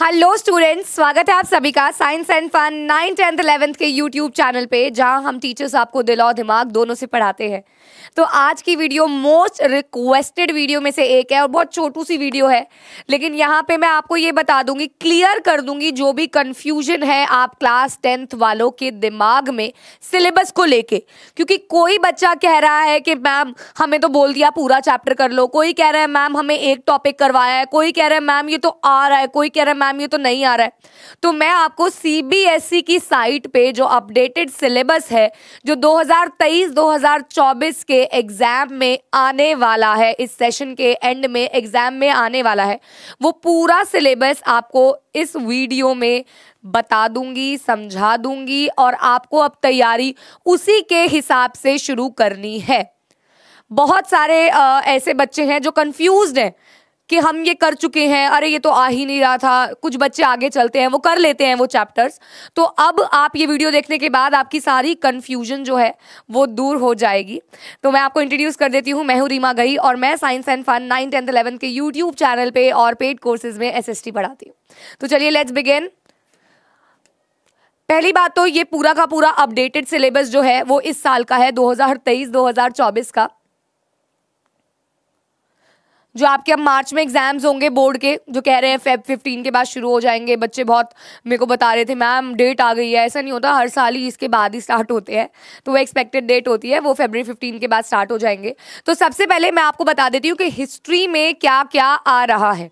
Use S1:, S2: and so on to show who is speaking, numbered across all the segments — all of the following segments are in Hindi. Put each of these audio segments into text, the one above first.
S1: हेलो स्टूडेंट्स स्वागत है आप सभी का science and fun nine tenth eleventh के यूट्यूब चैनल पे जहां हम टीचर्स आपको दिल और दिमाग दोनों से पढ़ाते हैं तो आज की वीडियो मोस्ट रिक्वेस्टेड वीडियो में से एक है और बहुत छोटू सी वीडियो है लेकिन यहाँ पे मैं आपको ये बता दूंगी क्लियर कर दूंगी जो भी कन्फ्यूजन है आप क्लास टेंथ वालों के दिमाग में सिलेबस को लेके क्योंकि कोई बच्चा कह रहा है कि मैम हमें तो बोल दिया पूरा चैप्टर कर लो कोई कह रहा है मैम हमें एक टॉपिक करवाया है कोई कह रहा है मैम ये तो आ रहा है कोई कह रहा है मैम ये तो नहीं आ रहा है तो मैं आपको सीबीएसई e की साइट पे जो अपडेटेड सिलेबस है जो 2023-2024 के एग्ज़ाम में आने वाला है इस सेशन के एंड में एग्ज़ाम में आने वाला है वो पूरा सिलेबस आपको इस वीडियो में बता दूंगी समझा दूंगी और आपको अब तैयारी उसी के हिसाब से शुरू करनी है बहुत सारे आ, ऐसे बच्चे हैं जो कंफ्यूज्ड हैं कि हम ये कर चुके हैं अरे ये तो आ ही नहीं रहा था कुछ बच्चे आगे चलते हैं वो कर लेते हैं वो चैप्टर्स तो अब आप ये वीडियो देखने के बाद आपकी सारी कन्फ्यूजन जो है वो दूर हो जाएगी तो मैं आपको इंट्रोड्यूस कर देती हूँ मैं हूँ रीमा गई और मैं science and fun nine tenth eleven के यूट्यूब चैनल पर और पेड कोर्सेज में एस पढ़ाती हूँ तो चलिए लेट्स बिगेन पहली बात तो ये पूरा का पूरा अपडेटेड सिलेबस जो है वो इस साल का है दो हज़ार का जो आपके अब मार्च में एग्जाम्स होंगे बोर्ड के जो कह रहे हैं फेब फिफ्टीन के बाद शुरू हो जाएंगे बच्चे बहुत मेरे को बता रहे थे मैम डेट आ गई है ऐसा नहीं होता हर साल ही इसके बाद ही स्टार्ट होते हैं तो वो एक्सपेक्टेड डेट होती है वो फेबररी फिफ्टीन के बाद स्टार्ट हो जाएंगे तो सबसे पहले मैं आपको बता देती हूँ कि हिस्ट्री में क्या क्या आ रहा है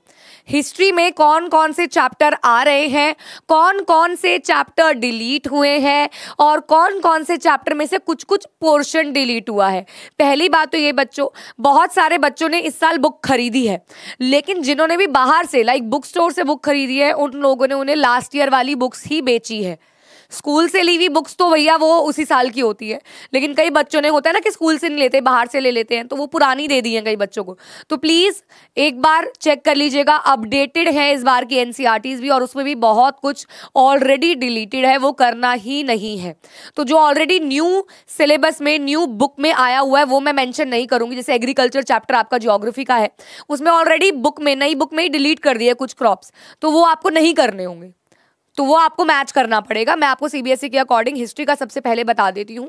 S1: हिस्ट्री में कौन कौन से चैप्टर आ रहे हैं कौन कौन से चैप्टर डिलीट हुए हैं और कौन कौन से चैप्टर में से कुछ कुछ पोर्शन डिलीट हुआ है पहली बात तो ये बच्चों बहुत सारे बच्चों ने इस साल बुक खरीदी है लेकिन जिन्होंने भी बाहर से लाइक बुक स्टोर से बुक खरीदी है उन लोगों ने उन्हें लास्ट ईयर वाली बुक्स ही बेची है स्कूल से ली हुई बुक्स तो भैया वो उसी साल की होती है लेकिन कई बच्चों ने होता है ना कि स्कूल से नहीं लेते बाहर से ले लेते हैं तो वो पुरानी दे दी है कई बच्चों को तो प्लीज़ एक बार चेक कर लीजिएगा अपडेटेड है इस बार की एन e भी और उसमें भी बहुत कुछ ऑलरेडी डिलीटेड है वो करना ही नहीं है तो जो ऑलरेडी न्यू सिलेबस में न्यू बुक में आया हुआ है वो मैं मैंशन नहीं करूँगी जैसे एग्रीकल्चर चैप्टर आपका जोग्राफी का है उसमें ऑलरेडी बुक में नई बुक में ही डिलीट कर दिया कुछ क्रॉप्स तो वो आपको नहीं करने होंगे तो वो आपको मैच करना पड़ेगा मैं आपको सीबीएसई e के अकॉर्डिंग हिस्ट्री का सबसे पहले बता देती हूँ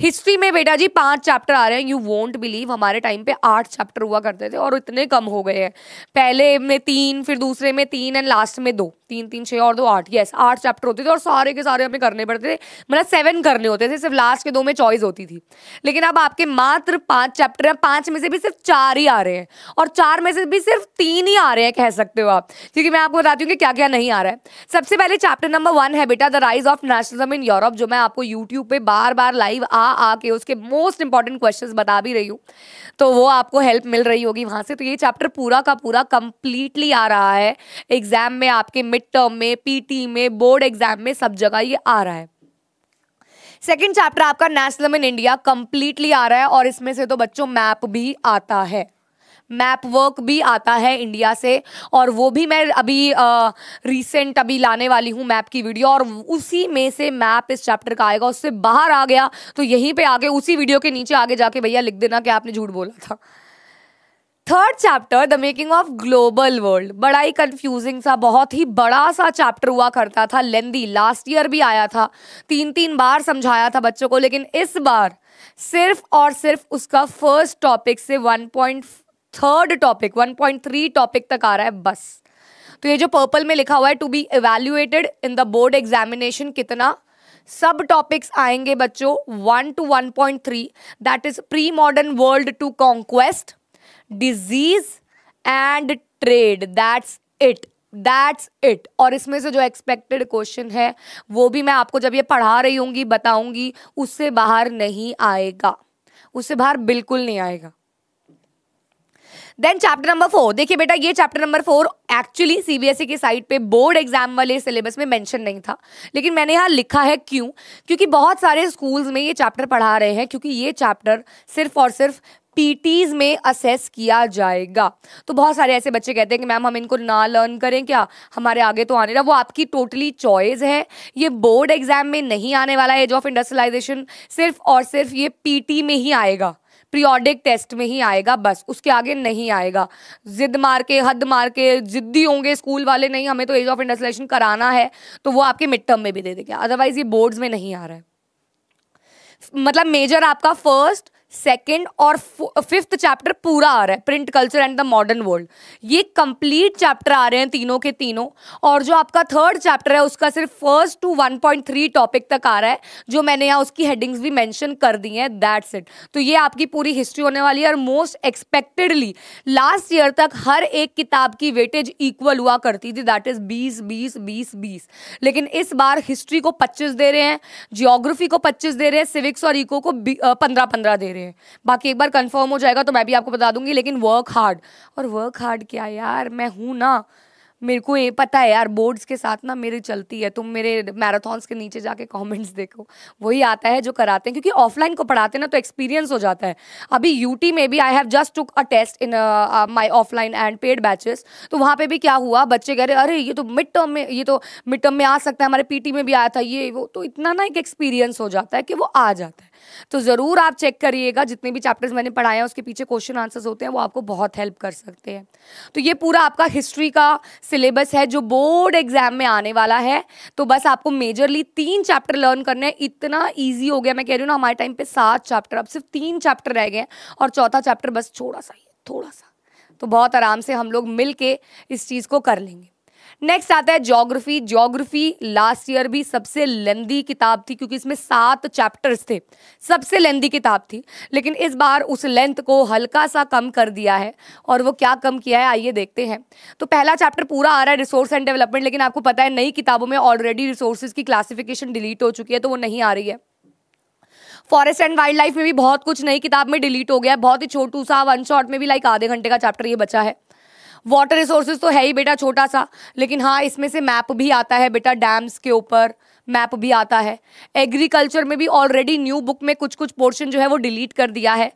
S1: हिस्ट्री में बेटा जी पांच चैप्टर आ रहे हैं यू वोंट बिलीव हमारे टाइम पे आठ चैप्टर हुआ करते थे और इतने कम हो गए हैं पहले में तीन फिर दूसरे में तीन एंड लास्ट में दो तीन तीन छः और दो आठ यस आठ चैप्टर होते थे और सारे के सारे हमें करने पड़ते थे मतलब सेवन करने होते थे सिर्फ लास्ट के दो में चॉइस होती थी लेकिन अब आपके मात्र पांच चैप्टर हैं पांच में से भी सिर्फ चार ही आ रहे हैं और चार में से भी सिर्फ तीन ही आ रहे हैं कह सकते हो आप क्योंकि मैं आपको बताती हूँ कि क्या क्या नहीं आ रहा है सबसे पहले चैप्टर नंबर वन है बेटा the rise of nationalism in Europe जो मैं आपको यूट्यूब पर बार बार लाइव आ आके उसके मोस्ट इंपॉर्टेंट क्वेश्चन बता भी रही हूँ तो वो आपको हेल्प मिल रही होगी वहाँ से तो ये चैप्टर पूरा का पूरा कंप्लीटली आ रहा है एग्जाम में आपके मिड मिड टर्म में पीटी में बोर्ड एग्जाम में सब जगह ये आ रहा है सेकेंड चैप्टर आपका नेशनल इन इंडिया कंप्लीटली आ रहा है और इसमें से तो बच्चों मैप भी आता है मैप वर्क भी आता है इंडिया से और वो भी मैं अभी आ, रिसेंट अभी लाने वाली हूँ मैप की वीडियो और उसी में से मैप इस चैप्टर का आएगा उससे बाहर आ गया तो यहीं पे आगे उसी वीडियो के नीचे आगे जाके भैया लिख देना कि आपने झूठ बोला था third chapter the making of global world बड़ा ही कंफ्यूजिंग सा बहुत ही बड़ा सा चैप्टर हुआ करता था लेंदी लास्ट ईयर भी आया था तीन तीन बार समझाया था बच्चों को लेकिन इस बार सिर्फ और सिर्फ उसका फर्स्ट टॉपिक से one point third topic one point three topic तक आ रहा है बस तो ये जो पर्पल में लिखा हुआ है to be evaluated in the board examination कितना सब टॉपिक्स आएंगे बच्चों one two one point three that is pre modern world to conquest disease and trade that's it that's it और इसमें से जो एक्सपेक्टेड क्वेश्चन है वो भी मैं आपको जब ये पढ़ा रही हूँ बताऊंगी उससे बाहर नहीं आएगा उससे बाहर बिल्कुल नहीं आएगा देन चैप्टर नंबर फोर देखिए बेटा ये chapter number four actually CBSE की साइट पे बोर्ड एग्जाम वाले सिलेबस में मेंशन नहीं था लेकिन मैंने यहाँ लिखा है क्यों क्योंकि बहुत सारे स्कूल्स में ये चैप्टर पढ़ा रहे हैं क्योंकि ये चैप्टर सिर्फ और सिर्फ पीटीज में असेस किया जाएगा तो बहुत सारे ऐसे बच्चे कहते हैं कि मैम हम इनको ना लर्न करें क्या हमारे आगे तो आने रहा वो आपकी टोटली चॉइस है ये बोर्ड एग्जाम में नहीं आने वाला एज ऑफ इंडस्ट्रियलाइजेशन सिर्फ और सिर्फ ये पीटी में ही आएगा प्रियोडिक टेस्ट में ही आएगा बस उसके आगे नहीं आएगा जिद मार के हद मार के जिद्दी होंगे स्कूल वाले नहीं हमें तो एज ऑफ इंडस्ट्रियलाइजेशन कराना है तो वो आपके मिड टर्म में भी दे देगा अदरवाइज ये बोर्ड्स में नहीं आ रहा है मतलब मेजर आपका फर्स्ट सेकेंड और फिफ्थ चैप्टर पूरा आ रहा है print culture and the modern world ये कंप्लीट चैप्टर आ रहे हैं तीनों के तीनों और जो आपका थर्ड चैप्टर है उसका सिर्फ फर्स्ट टू 1.3 टॉपिक तक आ रहा है जो मैंने यहाँ उसकी हेडिंग्स भी मेंशन कर दी हैं दैट्स इट तो ये आपकी पूरी हिस्ट्री होने वाली है और मोस्ट एक्सपेक्टेडली लास्ट ईयर तक हर एक किताब की वेटेज इक्वल हुआ करती थी दैट इज बीस बीस बीस बीस लेकिन इस बार हिस्ट्री को पच्चीस दे रहे हैं जियोग्राफी को पच्चीस दे रहे हैं सिविक्स और इको को पंद्रह पंद्रह दे रहे हैं रहे हैं बाकी एक बार कंफर्म हो जाएगा तो मैं भी आपको बता दूंगी लेकिन वर्क हार्ड और वर्क हार्ड क्या यार मैं हूँ ना मेरे को ये पता है यार बोर्ड्स के साथ ना मेरी चलती है तुम मेरे मैराथन्स के नीचे जाके कमेंट्स देखो वही आता है जो कराते हैं क्योंकि ऑफलाइन को पढ़ाते हैं ना तो एक्सपीरियंस हो जाता है अभी यूटी में भी I have just took a test in my offline and paid batches तो वहाँ पे भी क्या हुआ बच्चे कह रहे अरे ये तो मिड टर्म में ये तो मिड टर्म में आ सकता है हमारे पीटी में भी आया था ये वो तो इतना ना एक एक्सपीरियंस हो जाता है कि वो आ जाता है तो ज़रूर आप चेक करिएगा जितने भी चैप्टर्स मैंने पढ़ाए हैं उसके पीछे क्वेश्चन आंसर्स होते हैं वो आपको बहुत हेल्प कर सकते हैं तो ये पूरा आपका हिस्ट्री का सिलेबस है जो बोर्ड एग्जाम में आने वाला है तो बस आपको मेजरली तीन चैप्टर लर्न करने हैं इतना ईजी हो गया मैं कह रही हूँ ना हमारे टाइम पर सात चैप्टर अब सिर्फ तीन चैप्टर रह गए हैं और चौथा चैप्टर बस थोड़ा सा ही थोड़ा सा तो बहुत आराम से हम लोग मिल के इस चीज़ को कर लेंगे नेक्स्ट आता है जोग्राफी जोग्राफी लास्ट ईयर भी सबसे लेंदी किताब थी क्योंकि इसमें सात चैप्टर्स थे सबसे लेंदी किताब थी लेकिन इस बार उस लेंथ को हल्का सा कम कर दिया है और वो क्या कम किया है आइए देखते हैं तो पहला चैप्टर पूरा आ रहा है रिसोर्स एंड डेवलपमेंट लेकिन आपको पता है नई किताबों में ऑलरेडी रिसोर्सेज की क्लासिफिकेशन डिलीट हो चुकी है तो वो नहीं आ रही है फॉरेस्ट एंड वाइल्ड लाइफ में भी बहुत कुछ नई किताब में डिलीट हो गया है बहुत ही छोटू सा वन शॉट में भी लाइक आधे घंटे का चैप्टर ये बचा है वाटर रिसोर्सेज तो है ही बेटा छोटा सा लेकिन हाँ इसमें से मैप भी आता है बेटा डैम्स के ऊपर मैप भी आता है एग्रीकल्चर में भी ऑलरेडी न्यू बुक में कुछ कुछ पोर्शन जो है वो डिलीट कर दिया है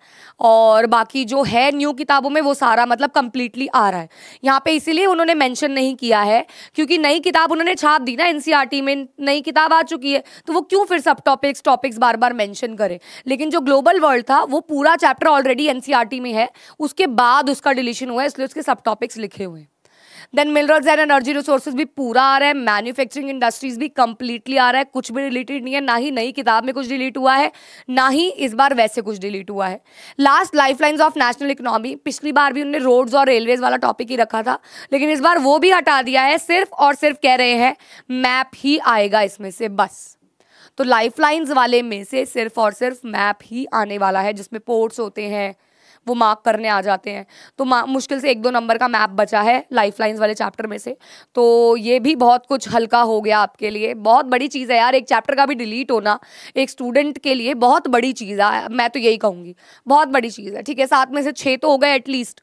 S1: और बाकी जो है न्यू किताबों में वो सारा मतलब कम्प्लीटली आ रहा है यहाँ पे इसीलिए उन्होंने मेंशन नहीं किया है क्योंकि नई किताब उन्होंने छाप दी ना एन e में नई किताब आ चुकी है तो वो क्यों फिर सब टॉपिक्स टॉपिक्स बार बार मैंशन करें लेकिन जो ग्लोबल वर्ल्ड था वो पूरा चैप्टर ऑलरेडी एन में है उसके बाद उसका डिलीशन हुआ है इसलिए उसके सब टॉपिक्स लिखे हुए हैं then minerals and energy resources भी पूरा आ रहा है मैन्युफैक्चरिंग इंडस्ट्रीज भी कंप्लीटली आ रहा है कुछ भी रिलेटेड नहीं है ना ही नई किताब में कुछ डिलीट हुआ है ना ही इस बार वैसे कुछ डिलीट हुआ है last life of national economy पिछली बार भी उन्होंने रोड्स और रेलवेज वाला टॉपिक ही रखा था लेकिन इस बार वो भी हटा दिया है सिर्फ और सिर्फ कह रहे हैं मैप ही आएगा इसमें से बस तो लाइफ वाले में से सिर्फ और सिर्फ मैप ही आने वाला है जिसमें पोर्ट्स होते हैं वो मार्क करने आ जाते हैं तो मुश्किल से एक दो नंबर का मैप बचा है लाइफ वाले चैप्टर में से तो ये भी बहुत कुछ हल्का हो गया आपके लिए बहुत बड़ी चीज़ है यार एक चैप्टर का भी डिलीट होना एक स्टूडेंट के लिए बहुत बड़ी चीज़ है मैं तो यही कहूँगी बहुत बड़ी चीज़ है ठीक है सात में से छः तो हो गए एटलीस्ट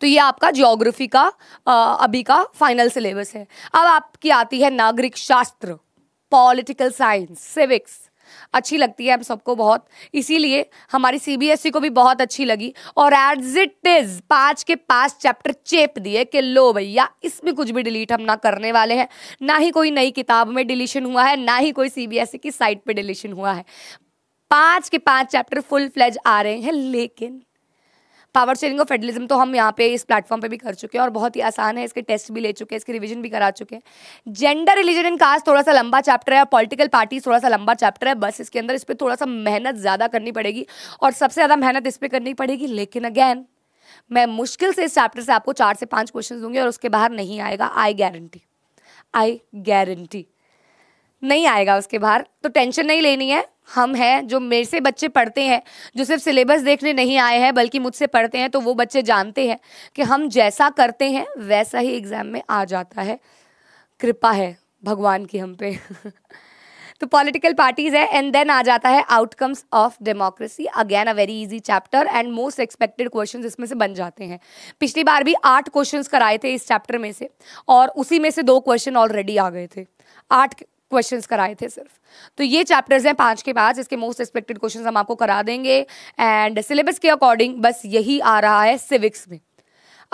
S1: तो ये आपका ज्योग्राफी का आ, अभी का फाइनल सिलेबस है अब आपकी आती है नागरिक शास्त्र पॉलिटिकल साइंस सिविक्स अच्छी लगती है हम सबको बहुत इसीलिए हमारी सीबीएसई e को भी बहुत अच्छी लगी और एज इट इज पाँच के पाँच चैप्टर चेप दिए कि लो भैया इसमें कुछ भी डिलीट हम ना करने वाले हैं ना ही कोई नई किताब में डिलीशन हुआ है ना ही कोई सीबीएसई e की साइट पर डिलीशन हुआ है पाँच के पाँच चैप्टर फुल फ्लैज आ रहे हैं लेकिन पावर शेयरिंग ऑफ फेडरलिज्म तो हम यहाँ पे इस प्लेटफॉर्म पे भी कर चुके हैं और बहुत ही आसान है इसके टेस्ट भी ले चुके हैं इसके रिविजन भी करा चुके हैं जेंडर रिलीजन एंड कास्ट थोड़ा सा लंबा चैप्टर है और पॉलिटिकल पार्टी थोड़ा सा लंबा चैप्टर है बस इसके अंदर इस पर थोड़ा सा मेहनत ज़्यादा करनी पड़ेगी और सबसे ज़्यादा मेहनत इस पर करनी पड़ेगी लेकिन अगैन मैं मुश्किल से इस चैप्टर से आपको चार से पाँच क्वेश्चन दूंगी और उसके बाहर नहीं आएगा आई गारंटी आई गारंटी नहीं आएगा उसके बाहर तो टेंशन नहीं लेनी है हम हैं जो मेरे से बच्चे पढ़ते हैं जो सिर्फ सिलेबस देखने नहीं आए हैं बल्कि मुझसे पढ़ते हैं तो वो बच्चे जानते हैं कि हम जैसा करते हैं वैसा ही एग्ज़ाम में आ जाता है कृपा है भगवान की हम पे तो पॉलिटिकल पार्टीज है एंड देन आ जाता है outcomes of democracy again a very easy chapter and most expected questions इसमें से बन जाते हैं पिछली बार भी आठ क्वेश्चंस कराए थे इस चैप्टर में से और उसी में से दो क्वेश्चन ऑलरेडी आ गए थे आठ क्वेश्चंस कराए थे सिर्फ तो ये चैप्टर्स हैं पाँच के पाँच इसके मोस्ट एक्सपेक्टेड क्वेश्चंस हम आपको करा देंगे एंड सिलेबस के अकॉर्डिंग बस यही आ रहा है सिविक्स में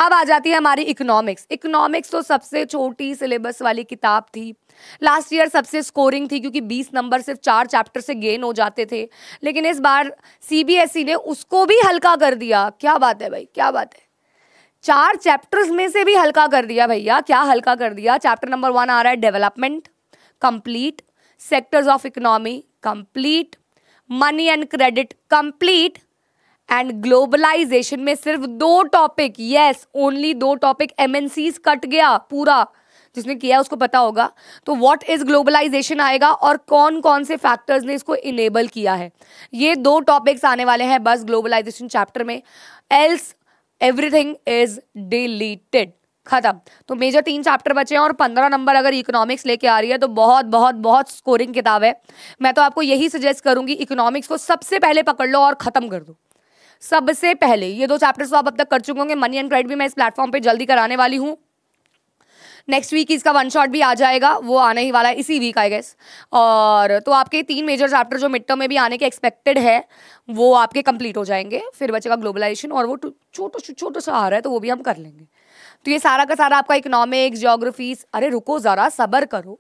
S1: अब आ जाती है हमारी इकोनॉमिक्स इकोनॉमिक्स तो सबसे छोटी सिलेबस वाली किताब थी लास्ट ईयर सबसे स्कोरिंग थी क्योंकि 20 नंबर सिर्फ चार चैप्टर से गेन हो जाते थे लेकिन इस बार सीबीएसई e ने उसको भी हल्का कर दिया क्या बात है भाई क्या बात है चार चैप्टर्स में से भी हल्का कर दिया भैया क्या हल्का कर दिया चैप्टर नंबर वन आ रहा है development complete sectors of economy complete money and credit complete and globalisation में सिर्फ दो टॉपिक यस ओनली दो टॉपिक एमएनसीज कट गया पूरा जिसने किया उसको पता होगा तो व्हाट इज ग्लोबलाइजेशन आएगा और कौन कौन से फैक्टर्स ने इसको इनेबल किया है ये दो टॉपिक्स आने वाले हैं बस ग्लोबलाइजेशन चैप्टर में एल्स एवरीथिंग इज डिलीटेड खत्म तो मेजर तीन चैप्टर बचे हैं और पंद्रह नंबर अगर इकोनॉमिक्स लेके आ रही है तो बहुत बहुत बहुत स्कोरिंग किताब है मैं तो आपको यही सजेस्ट करूंगी इकोनॉमिक्स को सबसे पहले पकड़ लो और ख़त्म कर दो सबसे पहले ये दो चैप्टर्स तो आप अब तक कर चुके होंगे मनी एंड क्रेडिट भी मैं इस प्लेटफॉर्म पर जल्दी कराने वाली हूँ नेक्स्ट वीक इसका वन शॉट भी आ जाएगा वो आने ही वाला है इसी वीक आई गेस और तो आपके तीन मेजर चैप्टर जो मिड टर्म में भी आने के एक्सपेक्टेड है वो आपके कंप्लीट हो जाएंगे फिर बचेगा ग्लोबलाइजेशन और वो छोटा छोटा सा आ रहा है तो वो भी हम कर लेंगे तो ये सारा का सारा आपका इकोनॉमिक्स जोग्राफीज अरे रुको ज़रा सबर करो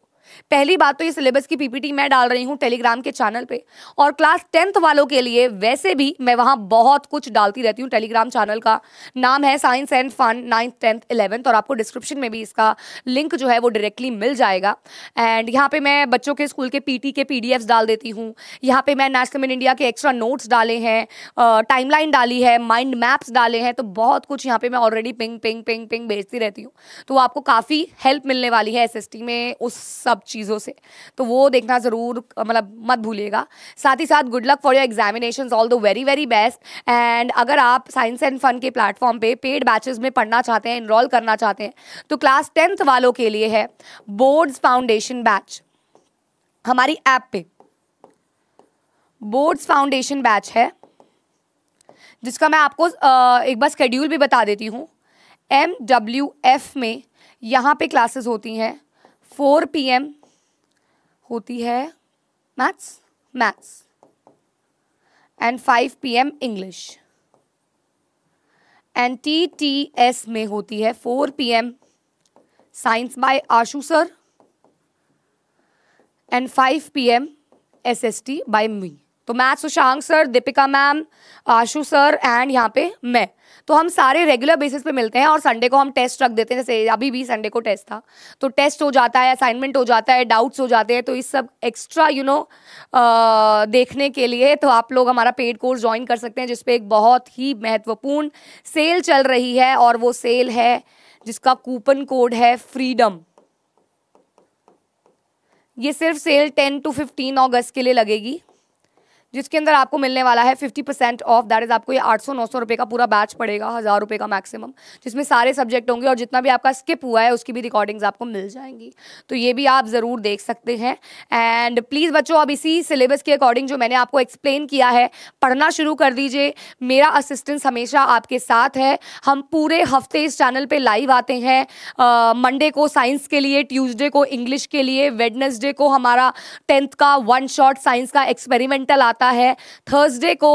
S1: पहली बात तो ये सिलेबस की पीपीटी मैं डाल रही हूँ टेलीग्राम के चैनल पे और क्लास टेंथ वालों के लिए वैसे भी मैं वहाँ बहुत कुछ डालती रहती हूँ टेलीग्राम चैनल का नाम है science and fun ninth tenth eleventh और आपको डिस्क्रिप्शन में भी इसका लिंक जो है वो डायरेक्टली मिल जाएगा एंड यहाँ पर मैं बच्चों के स्कूल के पीटी के पी डाल देती हूँ यहाँ पे मैं नेशनल मिन इंडिया के एक्स्ट्रा नोट्स डाले हैं टाइमलाइन डाली है माइंड मैप्स डाले हैं तो बहुत कुछ यहाँ पर मैं already ping ping ping ping भेजती रहती हूँ तो आपको काफ़ी हेल्प मिलने वाली है एस में उस सब चीज़ों से तो वो देखना ज़रूर मतलब मत भूलिएगा साथ ही साथ good luck for your examination all the very very best and अगर आप साइंस एंड फन के प्लेटफॉर्म पे पेड बैचेस में पढ़ना चाहते हैं इनरोल करना चाहते हैं तो क्लास टेंथ वालों के लिए है बोर्ड्स फाउंडेशन बैच हमारी ऐप पे बोर्ड्स फाउंडेशन बैच है जिसका मैं आपको एक बार स्केड्यूल भी बता देती हूँ एम डब्ल्यू एफ में यहाँ पे क्लासेस होती हैं फोर पी एम होती है maths maths and five P M English and T T S में होती है four P M science by Ashu sir and five P M S S T by me तो मैं Sushank sir Deepika ma'am Ashu sir and यहाँ पे मैं तो हम सारे रेगुलर बेसिस पे मिलते हैं और संडे को हम टेस्ट रख देते हैं जैसे अभी भी संडे को टेस्ट था तो टेस्ट हो जाता है असाइनमेंट हो जाता है डाउट्स हो जाते हैं तो इस सब एक्स्ट्रा यू नो देखने के लिए तो आप लोग हमारा पेड कोर्स ज्वाइन कर सकते हैं जिसपे एक बहुत ही महत्वपूर्ण सेल चल रही है और वो सेल है जिसका कूपन कोड है फ्रीडम ये सिर्फ सेल टेन टू फिफ्टीन अगस्त के लिए लगेगी जिसके अंदर आपको मिलने वाला है fifty percent off that is आपको ये आठ सौ नौ सौ रुपये का पूरा बैच पड़ेगा हज़ार रुपये का मैक्सिमम जिसमें सारे सब्जेक्ट होंगे और जितना भी आपका स्किप हुआ है उसकी भी रिकॉर्डिंग्स आपको मिल जाएंगी तो ये भी आप ज़रूर देख सकते हैं एंड प्लीज़ बच्चों अब इसी सिलेबस के अकॉर्डिंग जो मैंने आपको एक्सप्लेन किया है पढ़ना शुरू कर दीजिए मेरा असिस्टेंस हमेशा आपके साथ है हम पूरे हफ्ते इस चैनल पर लाइव आते हैं मंडे को साइंस के लिए ट्यूजडे को इंग्लिश के लिए वेडनेसडे को हमारा टेंथ का वन शॉट साइंस का एक्सपेरिमेंटल आता जाता है थर्सडे को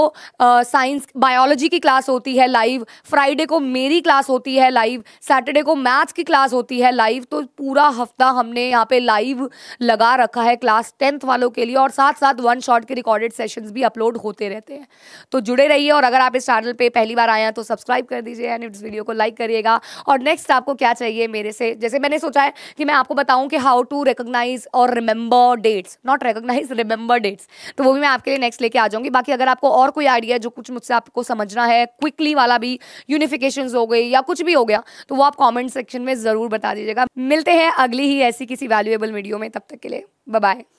S1: साइंस बायोलॉजी की क्लास होती है लाइव फ्राइडे को मेरी क्लास होती है लाइव सैटरडे को मैथ्स की क्लास होती है लाइव तो पूरा हफ्ता हमने यहाँ पे लाइव लगा रखा है क्लास टेंथ वालों के लिए और साथ साथ वन शॉट के रिकॉर्डेड सेशंस भी अपलोड होते रहते हैं तो जुड़े रहिए और अगर आप इस चैनल पर पहली बार आए हैं तो सब्सक्राइब कर दीजिए एंड इस वीडियो को लाइक करिएगा और नेक्स्ट आपको क्या चाहिए मेरे से जैसे मैंने सोचा है कि मैं आपको बताऊं कि हाउ टू रिकोगनाइज और remember dates not recognise remember dates तो वो भी मैं आपके लिए नेक्स्ट नेक्स्ट लेके आ जाऊंगी बाकी अगर आपको और कोई आइडिया जो कुछ मुझसे आपको समझना है क्विकली वाला भी यूनिफिकेशन हो गई या कुछ भी हो गया तो वो आप कॉमेंट सेक्शन में ज़रूर बता दीजिएगा मिलते हैं अगली ही ऐसी किसी वैल्यूएबल वीडियो में तब तक के लिए बाय